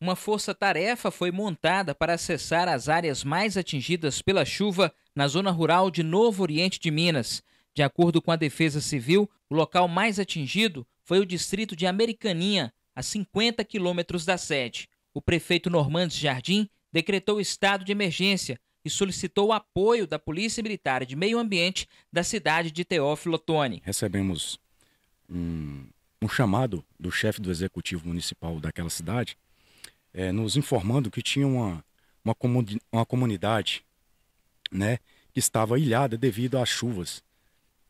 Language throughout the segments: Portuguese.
uma força-tarefa foi montada para acessar as áreas mais atingidas pela chuva na zona rural de Novo Oriente de Minas. De acordo com a Defesa Civil, o local mais atingido foi o distrito de Americaninha, a 50 quilômetros da sede. O prefeito Normandes Jardim decretou estado de emergência e solicitou o apoio da Polícia Militar de Meio Ambiente da cidade de Teófilo Otoni. Recebemos um, um chamado do chefe do Executivo Municipal daquela cidade, é, nos informando que tinha uma, uma, comuni uma comunidade né, que estava ilhada devido às chuvas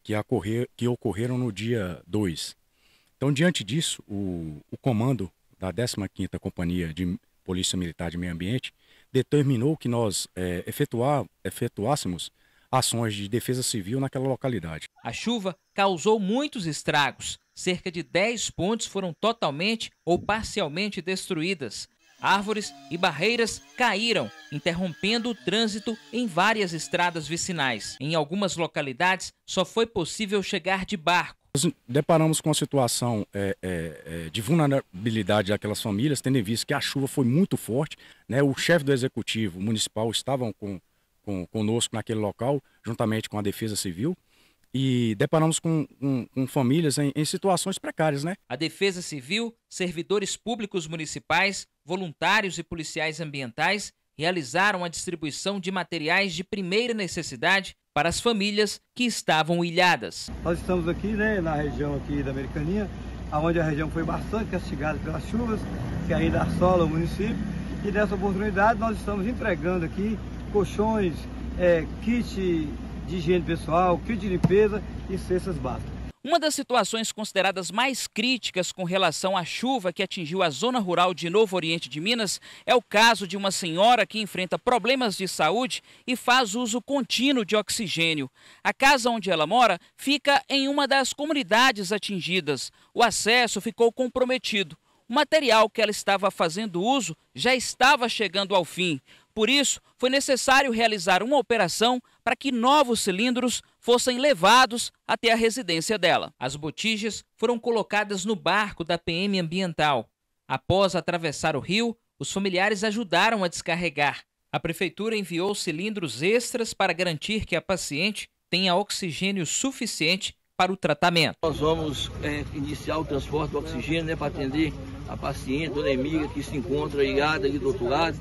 que, ocorrer, que ocorreram no dia 2. Então, diante disso, o, o comando da 15ª Companhia de Polícia Militar de Meio Ambiente determinou que nós é, eh, efetuar, efetuássemos ações de defesa civil naquela localidade. A chuva causou muitos estragos. Cerca de 10 pontes foram totalmente ou parcialmente destruídas. Árvores e barreiras caíram, interrompendo o trânsito em várias estradas vicinais. Em algumas localidades, só foi possível chegar de barco. Nós deparamos com a situação é, é, é, de vulnerabilidade daquelas famílias, tendo em vista que a chuva foi muito forte. Né? O chefe do executivo municipal estavam com, com, conosco naquele local, juntamente com a Defesa Civil e deparamos com, com, com famílias em, em, situações precárias, né? A Defesa Civil, servidores públicos municipais, voluntários e policiais ambientais realizaram a distribuição de materiais de primeira necessidade para as famílias que estavam ilhadas. Nós estamos aqui, né, na região aqui da Americaninha, onde a região foi bastante castigada pelas chuvas que ainda assola o município. E nessa oportunidade nós estamos entregando aqui colchões, é, kit de higiene pessoal, kit de limpeza e cestas básicas. Uma das situações consideradas mais críticas com relação à chuva que atingiu a zona rural de Novo Oriente de Minas é o caso de uma senhora que enfrenta problemas de saúde e faz uso contínuo de oxigênio. A casa onde ela mora fica em uma das comunidades atingidas. O acesso ficou comprometido. O material que ela estava fazendo uso já estava chegando ao fim. Por isso, foi necessário realizar uma operação para que novos cilindros fossem levados até a residência dela. As botijas foram colocadas no barco da PM Ambiental. Após atravessar o rio, os familiares ajudaram a descarregar. A prefeitura enviou cilindros extras para garantir que a paciente tenha oxigênio suficiente para o tratamento. Nós vamos é, iniciar o transporte do oxigênio né, para atender a paciente, dona Emília, que se encontra ligada, ali do outro lado,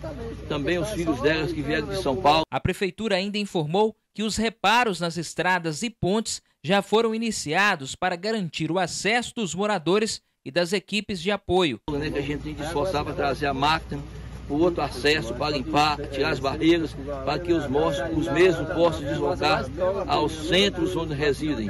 também os filhos delas que vieram de São Paulo. A prefeitura ainda informou que os reparos nas estradas e pontes já foram iniciados para garantir o acesso dos moradores e das equipes de apoio. Né, que a gente tem que esforçar para trazer a máquina, o outro acesso para limpar, tirar as barreiras, para que os, os mesmos possam deslocar aos centros onde residem.